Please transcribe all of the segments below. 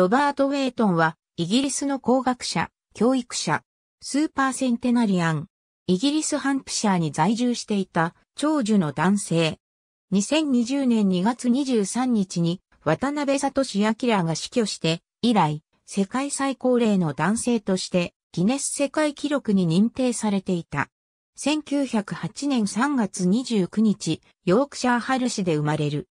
ロバート・ウェイトンは、イギリスの工学者、教育者、スーパーセンテナリアン、イギリス・ハンプシャーに在住していた長寿の男性。2020年2月23日に渡辺聡明が死去して、以来、世界最高齢の男性としてギネス世界記録に認定されていた。1908年3月29日、ヨークシャーハル市で生まれる。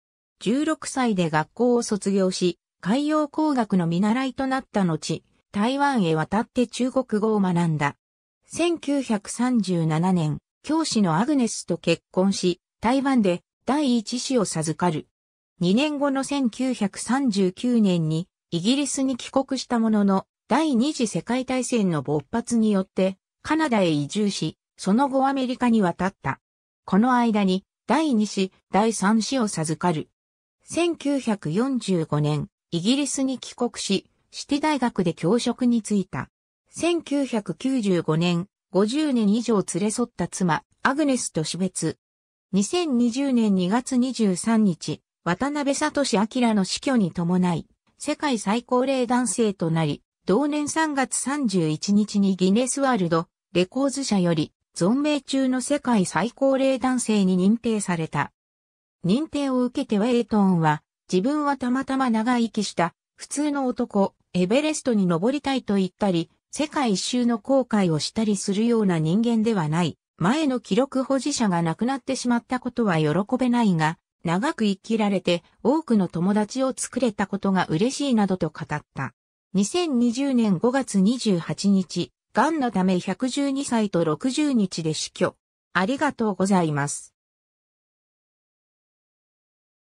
16歳で学校を卒業し、海洋工学の見習いとなった後、台湾へ渡って中国語を学んだ。1937年、教師のアグネスと結婚し、台湾で第一子を授かる。2年後の1939年にイギリスに帰国したものの、第二次世界大戦の勃発によってカナダへ移住し、その後アメリカに渡った。この間に第二子、第三子を授かる。1945年、イギリスに帰国し、シティ大学で教職に就いた。1995年、50年以上連れ添った妻、アグネスと死別。2020年2月23日、渡辺聡明の死去に伴い、世界最高齢男性となり、同年3月31日にギネスワールド、レコーズ社より、存命中の世界最高齢男性に認定された。認定を受けてウェイトンは、自分はたまたま長生きした、普通の男、エベレストに登りたいと言ったり、世界一周の後悔をしたりするような人間ではない。前の記録保持者が亡くなってしまったことは喜べないが、長く生きられて多くの友達を作れたことが嬉しいなどと語った。2020年5月28日、癌のため112歳と60日で死去。ありがとうございます。